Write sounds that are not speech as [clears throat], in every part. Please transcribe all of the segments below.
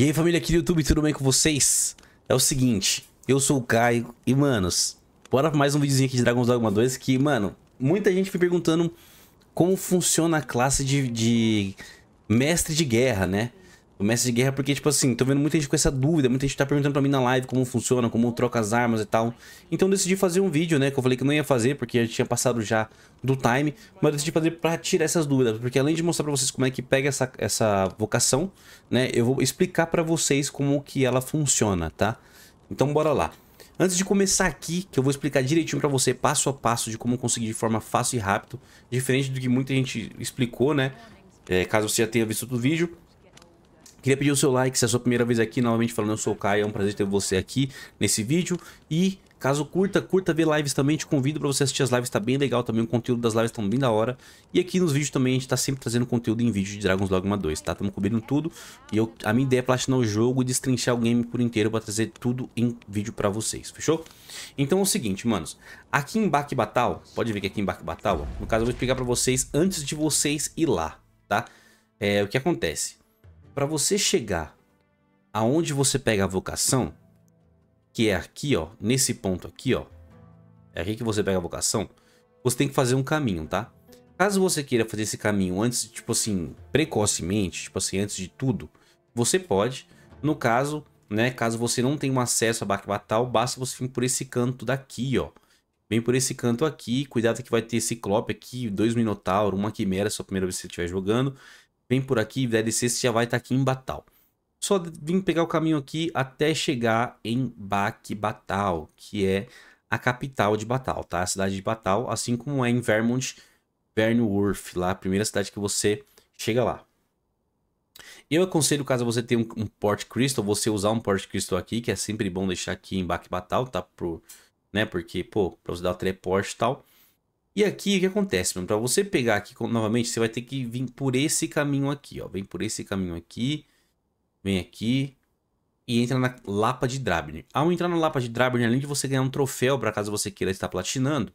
E aí, família aqui do YouTube, tudo bem com vocês? É o seguinte, eu sou o Caio e, manos, bora pra mais um videozinho aqui de Dragon's Dogma 2 que, mano, muita gente me perguntando como funciona a classe de, de mestre de guerra, né? do mestre de guerra, porque, tipo assim, tô vendo muita gente com essa dúvida, muita gente tá perguntando pra mim na live como funciona, como troca as armas e tal. Então eu decidi fazer um vídeo, né, que eu falei que não ia fazer, porque a gente tinha passado já do time, mas eu decidi fazer pra tirar essas dúvidas, porque além de mostrar pra vocês como é que pega essa, essa vocação, né, eu vou explicar pra vocês como que ela funciona, tá? Então bora lá. Antes de começar aqui, que eu vou explicar direitinho para você passo a passo de como conseguir de forma fácil e rápido, diferente do que muita gente explicou, né? É, caso você já tenha visto do vídeo, Queria pedir o seu like se é a sua primeira vez aqui. Novamente falando, eu sou o Caio. É um prazer ter você aqui nesse vídeo. E caso curta, curta ver lives também. Te convido para você assistir as lives. Tá bem legal também. O conteúdo das lives tá bem da hora. E aqui nos vídeos também a gente tá sempre trazendo conteúdo em vídeo de Dragon's Dogma 2, tá? Tamo cobrindo tudo. E eu, a minha ideia é platinar o jogo e destrinchar o game por inteiro para trazer tudo em vídeo para vocês. Fechou? Então é o seguinte, manos. Aqui em Batal pode ver que aqui em Baque Batal no caso eu vou explicar para vocês antes de vocês ir lá, tá? É, o que acontece? para você chegar aonde você pega a vocação, que é aqui, ó, nesse ponto aqui, ó. É aqui que você pega a vocação. Você tem que fazer um caminho, tá? Caso você queira fazer esse caminho antes, tipo assim, precocemente, tipo assim, antes de tudo, você pode. No caso, né, caso você não tenha um acesso a batal, basta você vir por esse canto daqui, ó. Vem por esse canto aqui, cuidado que vai ter Ciclope aqui, dois Minotauro, uma Quimera, sua primeira vez que você estiver jogando vem por aqui, descer, você já vai estar tá aqui em Batal. Só vim pegar o caminho aqui até chegar em Batal, que é a capital de Batal, tá? A cidade de Batal, assim como é em Vermont, Vernworth, lá, a primeira cidade que você chega lá. Eu aconselho, caso você tenha um, um Port Crystal, você usar um Port Crystal aqui, que é sempre bom deixar aqui em Batal, tá? Pro, né? Porque, pô, pra você dar o teleporte e tal. E aqui o que acontece, mano? Para você pegar aqui novamente, você vai ter que vir por esse caminho aqui, ó. Vem por esse caminho aqui, vem aqui e entra na Lapa de Drabner. Ao entrar na Lapa de Drabner, além de você ganhar um troféu para caso você queira estar platinando,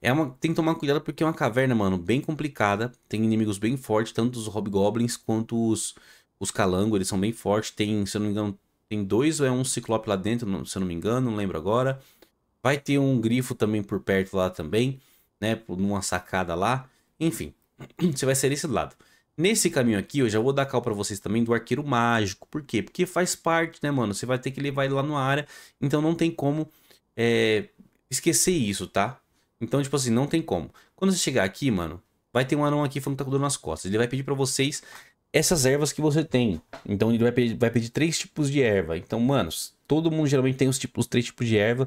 é uma, tem que tomar cuidado porque é uma caverna, mano, bem complicada. Tem inimigos bem fortes, tanto os Hobgoblins quanto os, os Calango, eles são bem fortes. Tem, se eu não me engano, tem dois ou é um Ciclope lá dentro, se eu não me engano, não lembro agora. Vai ter um Grifo também por perto lá também né? Numa sacada lá. Enfim, [clears throat] você vai ser esse lado. Nesse caminho aqui, eu já vou dar cal para vocês também do arqueiro mágico. Por quê? Porque faz parte, né, mano? Você vai ter que levar ele lá na área. Então não tem como é, esquecer isso, tá? Então, tipo assim, não tem como. Quando você chegar aqui, mano, vai ter um anão aqui falando que tá com dor nas costas. Ele vai pedir para vocês essas ervas que você tem. Então ele vai pedir, vai pedir três tipos de erva. Então, manos, todo mundo geralmente tem os, tipos, os três tipos de erva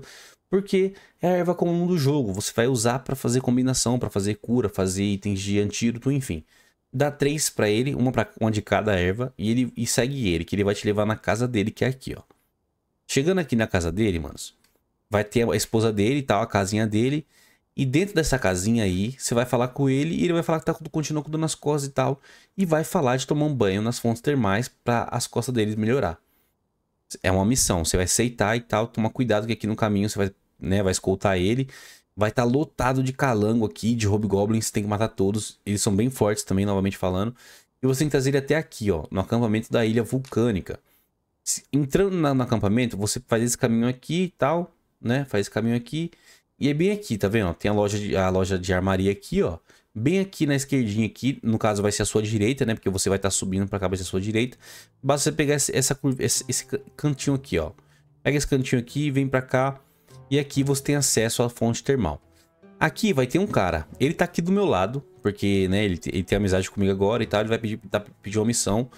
porque é a erva comum do jogo. Você vai usar para fazer combinação, para fazer cura, fazer itens de antídoto, enfim. Dá três para ele, uma para uma de cada erva e ele e segue ele, que ele vai te levar na casa dele, que é aqui, ó. Chegando aqui na casa dele, manos, vai ter a esposa dele e tal, a casinha dele. E dentro dessa casinha aí, você vai falar com ele e ele vai falar que tá continuando com dor nas costas e tal. E vai falar de tomar um banho nas fontes termais para as costas dele melhorar é uma missão. Você vai aceitar e tal, toma cuidado que aqui no caminho você vai, né, vai escoltar ele. Vai estar tá lotado de calango aqui, de hobgoblins, você tem que matar todos. Eles são bem fortes também, novamente falando. E você tem que trazer ele até aqui, ó, no acampamento da ilha vulcânica. Entrando na, no acampamento, você faz esse caminho aqui e tal, né? Faz esse caminho aqui. E é bem aqui, tá vendo? Tem a loja de, a loja de armaria aqui, ó bem aqui na esquerdinha aqui, no caso vai ser a sua direita, né? Porque você vai estar tá subindo para cá, vai ser a sua direita. Basta você pegar esse, essa, esse, esse, cantinho aqui, ó. Pega esse cantinho aqui, vem para cá e aqui você tem acesso à fonte termal. Aqui vai ter um cara, ele tá aqui do meu lado, porque né, ele, ele tem amizade comigo agora e tal, ele vai pedir, tá, pedir uma missão.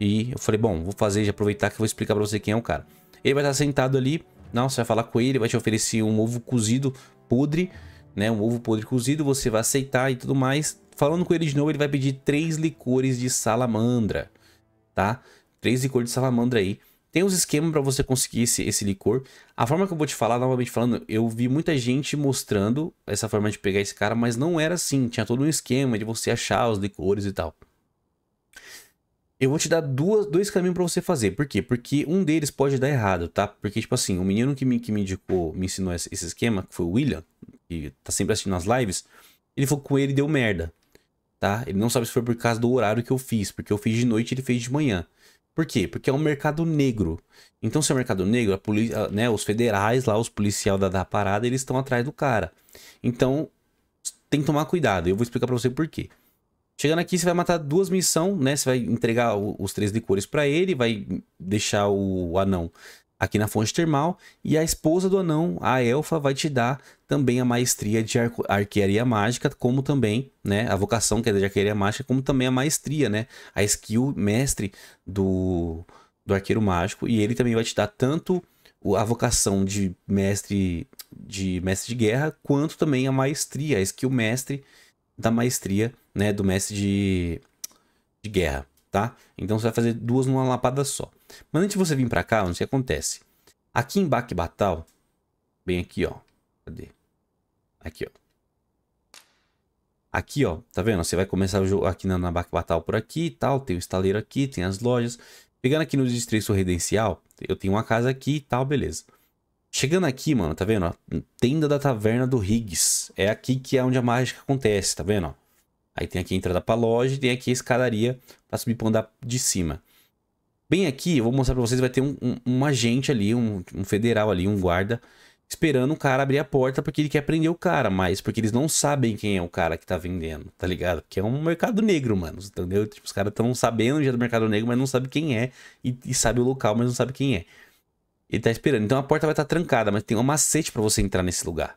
E eu falei, bom, vou fazer, já aproveitar que eu vou explicar para você quem é o cara. Ele vai estar tá sentado ali, não, você vai falar com ele, vai te oferecer um ovo cozido podre né? Um ovo podre cozido, você vai aceitar e tudo mais. Falando com ele de novo, ele vai pedir três licores de salamandra, tá? Três licores de salamandra aí. Tem uns esquemas para você conseguir esse, esse licor. A forma que eu vou te falar, novamente falando, eu vi muita gente mostrando essa forma de pegar esse cara, mas não era assim. Tinha todo um esquema de você achar os licores e tal. Eu vou te dar duas, dois caminhos para você fazer. Por quê? Porque um deles pode dar errado, tá? Porque, tipo assim, o menino que me, que me indicou, me ensinou esse, esse esquema, que foi o William, que tá sempre assistindo as lives, ele falou que com ele deu merda, tá? Ele não sabe se foi por causa do horário que eu fiz, porque eu fiz de noite e ele fez de manhã. Por quê? Porque é um mercado negro. Então, se é um mercado negro, a polícia, né, os federais lá, os policiais da, da parada, eles estão atrás do cara. Então, tem que tomar cuidado. Eu vou explicar para você por quê. Chegando aqui, você vai matar duas missões, né? Você vai entregar os três licores para ele, vai deixar o anão aqui na fonte termal, e a esposa do anão, a elfa, vai te dar também a maestria de arquearia mágica, como também, né, a vocação que é de arquearia mágica, como também a maestria, né, a skill mestre do, do arqueiro mágico, e ele também vai te dar tanto a vocação de mestre de mestre de guerra, quanto também a maestria, a skill mestre da maestria, né, do mestre de, de guerra, tá? Então você vai fazer duas numa lapada só. Mas antes de você vir para cá, o que acontece? Aqui em Batal, bem aqui, ó. Cadê? Aqui, ó. Aqui, ó, tá vendo? Você vai começar o jogo aqui na, na Batal por aqui e tal. Tem o estaleiro aqui, tem as lojas. Pegando aqui no distrito redencial, eu tenho uma casa aqui e tal, beleza. Chegando aqui, mano, tá vendo? tenda da taverna do Higgs. É aqui que é onde a mágica acontece, tá vendo? Aí tem aqui a entrada pra loja e tem aqui a escadaria pra subir pra andar de cima. Bem aqui, eu vou mostrar pra vocês, vai ter um, um, um agente ali, um, um, federal ali, um guarda, esperando o cara abrir a porta porque ele quer prender o cara, mas porque eles não sabem quem é o cara que tá vendendo, tá ligado? Que é um mercado negro, mano, entendeu? Tipo, os caras tão sabendo já do mercado negro, mas não sabe quem é, e, e sabe o local, mas não sabe quem é. Ele tá esperando, então a porta vai estar tá trancada, mas tem um macete para você entrar nesse lugar.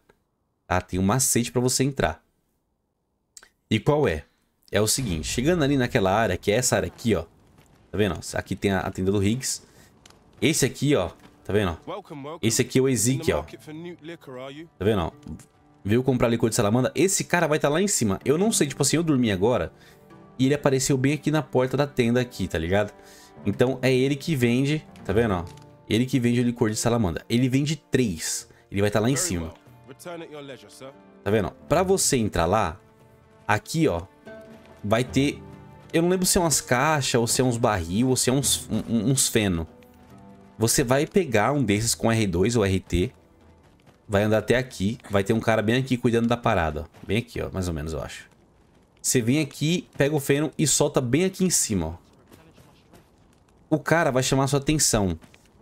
Tá? Tem um macete para você entrar. E qual é? É o seguinte, chegando ali naquela área, que é essa área aqui, ó. Tá vendo? Aqui tem a, tenda do Higgs. Esse aqui, ó. Tá vendo? Esse aqui é o Ezekiel, ó. Tá vendo? Ó? Veio comprar licor de salamandra. Esse cara vai estar tá lá em cima. Eu não sei, tipo assim, eu dormi agora e ele apareceu bem aqui na porta da tenda aqui, tá ligado? Então é ele que vende, tá vendo? Ó? Ele que vende o licor de salamandra. Ele vende três. Ele vai estar tá lá em cima. Tá vendo? Pra você entrar lá, aqui, ó, vai ter eu não lembro se é umas caixas, ou se é uns barril, ou se é uns, um, uns feno. Você vai pegar um desses com R2 ou RT, vai andar até aqui, vai ter um cara bem aqui cuidando da parada, ó. Bem aqui, ó, mais ou menos, eu acho. Você vem aqui, pega o feno e solta bem aqui em cima, ó. O cara vai chamar sua atenção.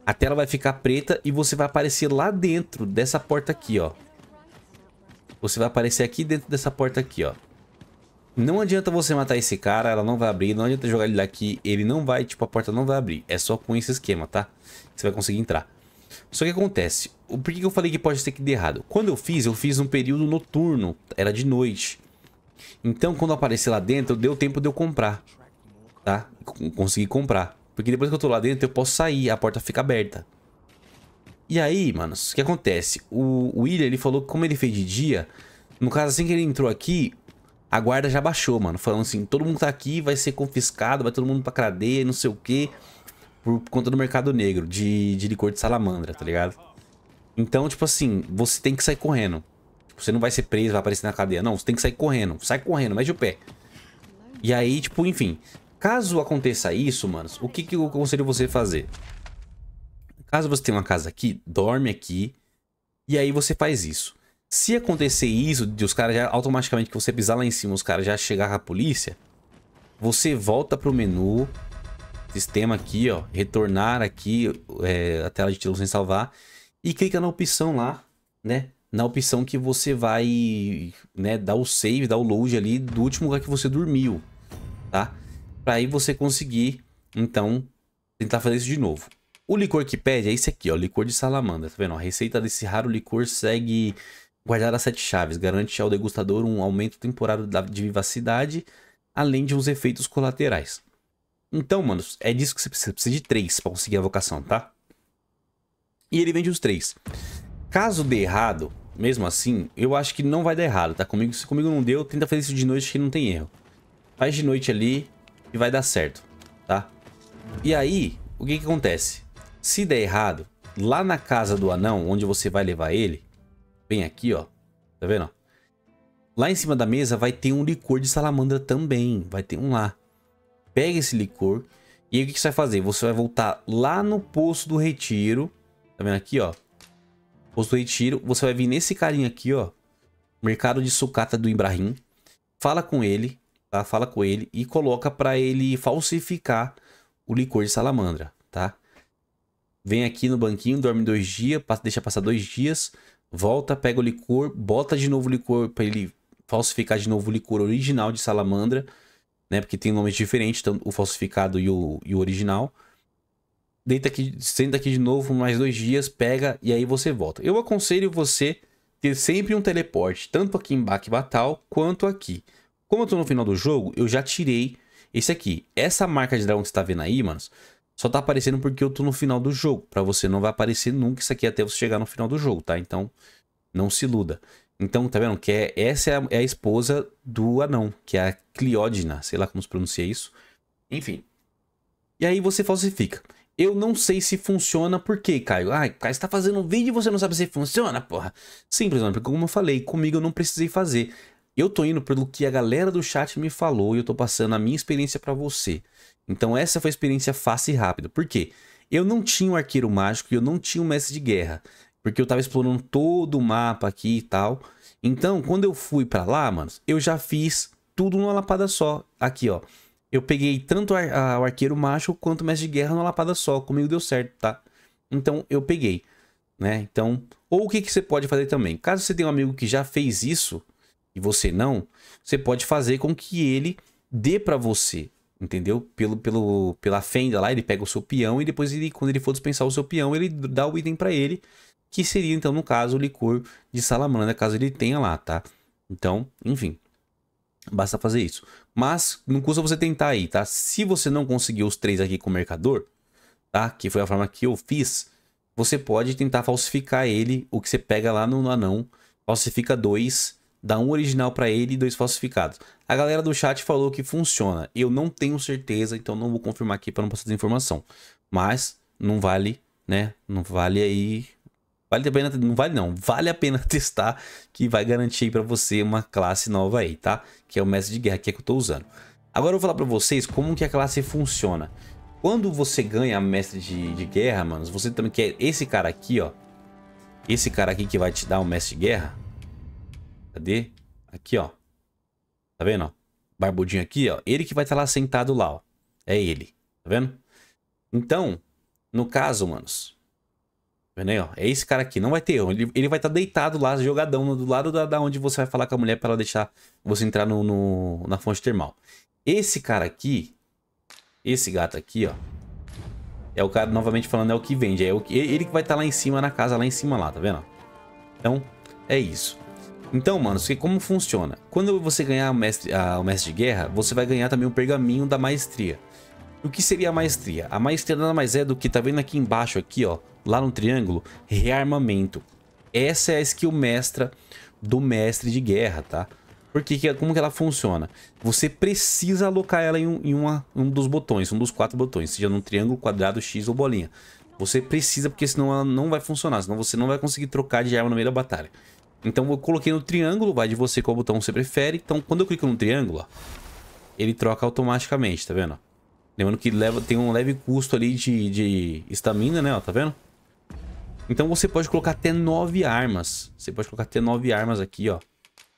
A tela vai ficar preta e você vai aparecer lá dentro dessa porta aqui, ó. Você vai aparecer aqui dentro dessa porta aqui, ó. Não adianta você matar esse cara, ela não vai abrir. Não adianta jogar ele daqui, ele não vai, tipo, a porta não vai abrir. É só com esse esquema, tá? Você vai conseguir entrar. Só que acontece, por que eu falei que pode ter que dar errado? Quando eu fiz, eu fiz um período noturno, era de noite. Então, quando aparecer lá dentro, deu tempo de eu comprar, tá? Consegui comprar. Porque depois que eu tô lá dentro, eu posso sair, a porta fica aberta. E aí, mano, o que acontece? O William, ele falou que como ele fez de dia, no caso, assim que ele entrou aqui, a guarda já baixou, mano. Falando assim, todo mundo tá aqui, vai ser confiscado, vai todo mundo pra cadeia, não sei o quê. Por conta do mercado negro, de, de licor de salamandra, tá ligado? Então, tipo assim, você tem que sair correndo. Tipo, você não vai ser preso, vai aparecer na cadeia. Não, você tem que sair correndo. Sai correndo, mede o pé. E aí, tipo, enfim. Caso aconteça isso, manos, o que, que eu aconselho você fazer? Caso você tenha uma casa aqui, dorme aqui. E aí você faz isso. Se acontecer isso, de os caras já automaticamente que você pisar lá em cima, os caras já chegar a polícia, você volta pro menu, sistema aqui, ó, retornar aqui, é, a tela de título sem salvar, e clica na opção lá, né? Na opção que você vai, né, dar o save, dar o load ali do último lugar que você dormiu, tá? Pra aí você conseguir, então, tentar fazer isso de novo. O licor que pede é esse aqui, ó, licor de salamandra, tá vendo? A receita desse raro licor segue Guardar as sete chaves garante ao degustador um aumento temporário de vivacidade, além de uns efeitos colaterais. Então, manos, é disso que você precisa. Você precisa de três para conseguir a vocação, tá? E ele vende os três. Caso dê errado, mesmo assim, eu acho que não vai dar errado, tá? Comigo, se comigo não deu, tenta fazer isso de noite que não tem erro. Faz de noite ali e vai dar certo, tá? E aí, o que que acontece? Se der errado, lá na casa do anão, onde você vai levar ele, Bem aqui, ó. Tá vendo? Lá em cima da mesa vai ter um licor de salamandra também. Vai ter um lá. Pega esse licor. E aí o que você vai fazer? Você vai voltar lá no posto do retiro. Tá vendo aqui, ó? Posto do retiro. Você vai vir nesse carinha aqui, ó. Mercado de sucata do Ibrahim. Fala com ele, tá? Fala com ele e coloca para ele falsificar o licor de salamandra, tá? Vem aqui no banquinho, dorme dois dias, deixa passar dois dias volta, pega o licor, bota de novo o licor para ele falsificar de novo o licor original de salamandra, né? Porque tem nomes diferentes, tanto o falsificado e o, e o original. Deita aqui, senta aqui de novo mais dois dias, pega e aí você volta. Eu aconselho você ter sempre um teleporte, tanto aqui em Batal quanto aqui. Como eu tô no final do jogo, eu já tirei esse aqui. Essa marca de dragão que você tá vendo aí, manos, só tá aparecendo porque eu tô no final do jogo. Pra você não vai aparecer nunca isso aqui até você chegar no final do jogo, tá? Então, não se iluda. Então, tá vendo? Que é, essa é a, é a esposa do anão, que é a Cleódina, sei lá como se pronuncia isso. Enfim. E aí você falsifica. Eu não sei se funciona, por quê, Caio? Ai, Caio, você tá fazendo um vídeo e você não sabe se funciona, porra. Simples, mano, porque como eu falei, comigo eu não precisei fazer. Eu tô indo pelo que a galera do chat me falou e eu tô passando a minha experiência para você. Então essa foi a experiência fácil e rápida. Por quê? Eu não tinha um arqueiro mágico e eu não tinha um mestre de guerra. Porque eu tava explorando todo o mapa aqui e tal. Então, quando eu fui para lá, mano, eu já fiz tudo numa lapada só. Aqui, ó. Eu peguei tanto ar a, o arqueiro mágico quanto o mestre de guerra numa lapada só. Comigo deu certo, tá? Então, eu peguei. Né? Então, ou o que, que você pode fazer também? Caso você tenha um amigo que já fez isso, e você não, você pode fazer com que ele dê para você, entendeu? Pelo, pelo, pela fenda lá, ele pega o seu peão e depois ele, quando ele for dispensar o seu peão, ele dá o item para ele, que seria então no caso o licor de salamandra, caso ele tenha lá, tá? Então, enfim, basta fazer isso. Mas não custa você tentar aí, tá? Se você não conseguiu os três aqui com o mercador, tá? Que foi a forma que eu fiz, você pode tentar falsificar ele, o que você pega lá no anão, falsifica dois Dá um original para ele e dois falsificados. A galera do chat falou que funciona. Eu não tenho certeza, então não vou confirmar aqui para não passar desinformação. Mas não vale, né? Não vale aí. Vale a pena, não vale não, vale a pena [laughs] testar que vai garantir para você uma classe nova aí, tá? Que é o mestre de guerra que, é que eu tô usando. Agora eu vou falar para vocês como que a classe funciona. Quando você ganha mestre de, de guerra, mano, você também quer esse cara aqui, ó. Esse cara aqui que vai te dar o mestre de guerra, Cadê? Aqui, ó. Tá vendo, ó? Barbudinho aqui, ó. Ele que vai estar tá lá sentado lá, ó. É ele. Tá vendo? Então, no caso, manos... Tá vendo aí, ó? É esse cara aqui. Não vai ter erro. Ele, ele vai estar tá deitado lá, jogadão, do lado da, da, onde você vai falar com a mulher pra ela deixar você entrar no, no, na fonte termal. Esse cara aqui... Esse gato aqui, ó. É o cara, novamente falando, é o que vende. É o que, ele que vai estar tá lá em cima, na casa, lá em cima lá, tá vendo? Então, é isso. Então, mano, como funciona? Quando você ganhar o mestre, a, o mestre de guerra, você vai ganhar também o pergaminho da maestria. O que seria a maestria? A maestria nada mais é do que, tá vendo aqui embaixo, aqui, ó, lá no triângulo, rearmamento. Essa é a skill mestra do mestre de guerra, tá? Porque como que ela funciona? Você precisa alocar ela em, um, em uma, um dos botões, um dos quatro botões, seja num triângulo, quadrado, X ou bolinha. Você precisa, porque senão ela não vai funcionar, senão você não vai conseguir trocar de arma no meio da batalha. Então eu coloquei no triângulo, vai de você qual botão você prefere. Então quando eu clico no triângulo, ó, ele troca automaticamente, tá vendo? Lembrando que leva, tem um leve custo ali de estamina, né? Ó, tá vendo? Então você pode colocar até nove armas. Você pode colocar até nove armas aqui, ó.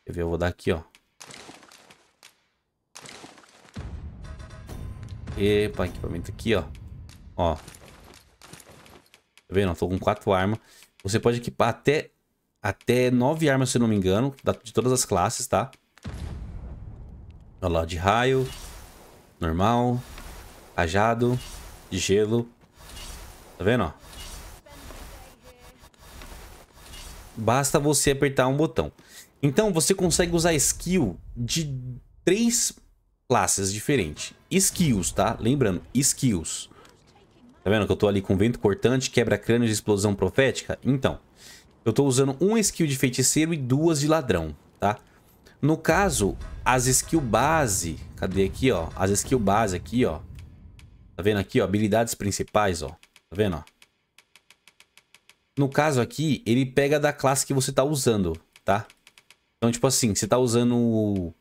Quer ver? Eu vou dar aqui, ó. Epa, equipamento aqui, ó. Ó. Tá vendo? tô com quatro armas. Você pode equipar até até nove armas, se não me engano, de todas as classes, tá? Olha lá, de raio, normal, rajado, de gelo. Tá vendo, ó? Basta você apertar um botão. Então, você consegue usar skill de três classes diferentes. Skills, tá? Lembrando, skills. Tá vendo que eu tô ali com vento cortante, quebra-crânios e explosão profética? Então, eu estou usando uma skill de feiticeiro e duas de ladrão, tá? No caso, as skill base... Cadê aqui, ó? As skill base aqui, ó. Tá vendo aqui, ó? Habilidades principais, ó. Tá vendo, ó? No caso aqui, ele pega da classe que você tá usando, tá? Então, tipo assim, você tá usando...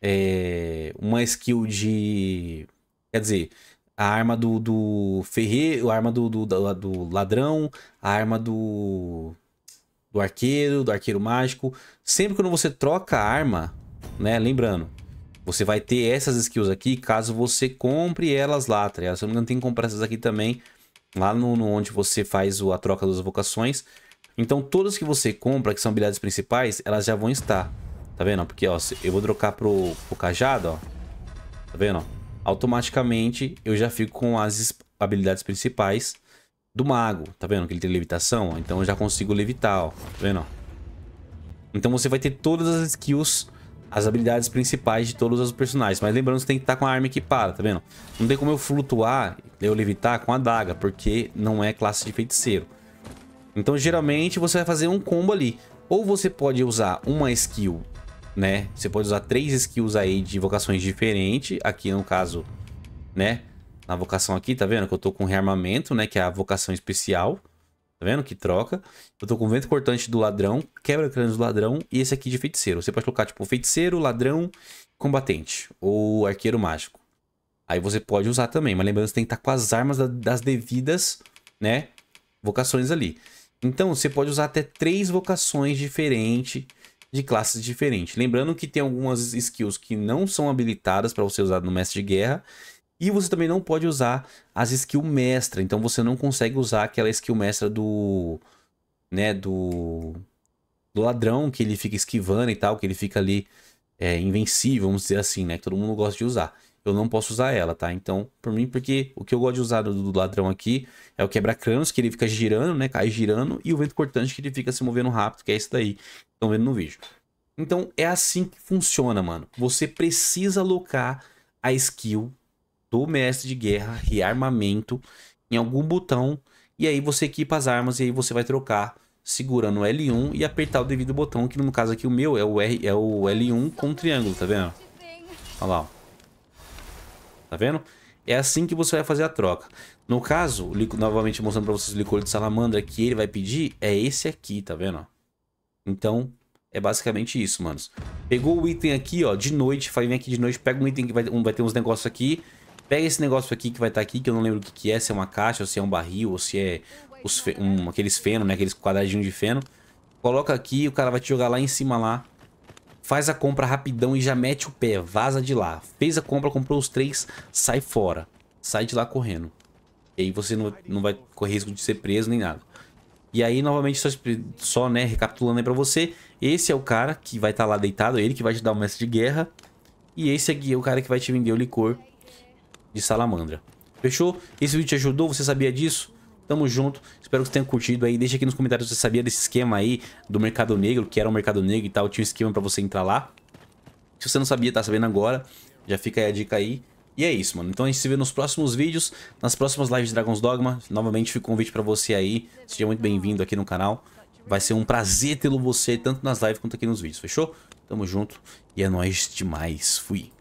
É, uma skill de... Quer dizer, a arma do, do ferreiro, a arma do, do, do, do ladrão, a arma do do arqueiro, do arqueiro mágico. Sempre quando você troca a arma, né? Lembrando, você vai ter essas skills aqui caso você compre elas lá, tá ligado? Se eu não me engano, tem que comprar essas aqui também, lá no, no onde você faz o, a troca das vocações. Então, todas que você compra, que são habilidades principais, elas já vão estar. Tá vendo? Porque, ó, eu vou trocar pro, pro cajado, ó. Tá vendo? Automaticamente, eu já fico com as habilidades principais do mago. Tá vendo que ele tem levitação? Então eu já consigo levitar, ó. Tá vendo? Então você vai ter todas as skills, as habilidades principais de todos os personagens. Mas lembrando, você tem que estar tá com a arma equipada, tá vendo? Não tem como eu flutuar, eu levitar com a daga, porque não é classe de feiticeiro. Então geralmente você vai fazer um combo ali. Ou você pode usar uma skill, né? Você pode usar três skills aí de invocações diferentes. Aqui no caso, né? na vocação aqui, tá vendo? Que eu tô com rearmamento, né? Que é a vocação especial. Tá vendo? Que troca. Eu tô com vento cortante do ladrão, quebra crânios do ladrão e esse aqui de feiticeiro. Você pode colocar, tipo, feiticeiro, ladrão, combatente. Ou arqueiro mágico. Aí você pode usar também. Mas lembrando, você tem que estar tá com as armas das devidas, né? Vocações ali. Então, você pode usar até três vocações diferentes de classes diferentes. Lembrando que tem algumas skills que não são habilitadas para você usar no mestre de guerra e você também não pode usar as skill mestra. Então você não consegue usar aquela skill mestra do. Né, do. Do ladrão que ele fica esquivando e tal, que ele fica ali é, invencível, vamos dizer assim, né? Que todo mundo gosta de usar. Eu não posso usar ela, tá? Então, por mim, porque o que eu gosto de usar do, do ladrão aqui é o quebra-cranos, que ele fica girando, né? Cai girando, e o vento cortante, que ele fica se movendo rápido, que é esse daí. Estão vendo no vídeo. Então, é assim que funciona, mano. Você precisa alocar a skill do mestre de guerra, rearmamento, em algum botão. E aí você equipa as armas e aí você vai trocar segurando o L1 e apertar o devido botão, que no caso aqui o meu é o, R, é o L1 com o triângulo, tá vendo? Olha lá, ó. Tá vendo? É assim que você vai fazer a troca. No caso, novamente mostrando para vocês o licor de salamandra que ele vai pedir, é esse aqui, tá vendo? Então, é basicamente isso, manos. Pegou o item aqui, ó, de noite, vai vir aqui de noite, pega um item que vai, um, vai ter uns negócios aqui, Pega esse negócio aqui que vai estar tá aqui, que eu não lembro o que, que, é, se é uma caixa, ou se é um barril, ou se é os fe um, aqueles feno, né? Aqueles quadradinhos de feno. Coloca aqui, o cara vai te jogar lá em cima lá. Faz a compra rapidão e já mete o pé, vaza de lá. Fez a compra, comprou os três, sai fora. Sai de lá correndo. E aí você não, não vai correr risco de ser preso nem nada. E aí, novamente, só, só né, recapitulando aí pra você, esse é o cara que vai estar tá lá deitado, ele que vai te dar o mestre de guerra. E esse aqui é o cara que vai te vender o licor de salamandra. Fechou? Esse vídeo te ajudou? Você sabia disso? Tamo junto. Espero que você tenha curtido aí. Deixa aqui nos comentários se você sabia desse esquema aí do mercado negro, que era o um mercado negro e tal. Tinha um esquema pra você entrar lá. Se você não sabia, tá sabendo agora. Já fica aí a dica aí. E é isso, mano. Então a gente se vê nos próximos vídeos, nas próximas lives de Dragon's Dogma. Novamente fica um convite pra você aí. Seja muito bem-vindo aqui no canal. Vai ser um prazer tê-lo você, tanto nas lives quanto aqui nos vídeos, fechou? Tamo junto e é nóis demais. Fui.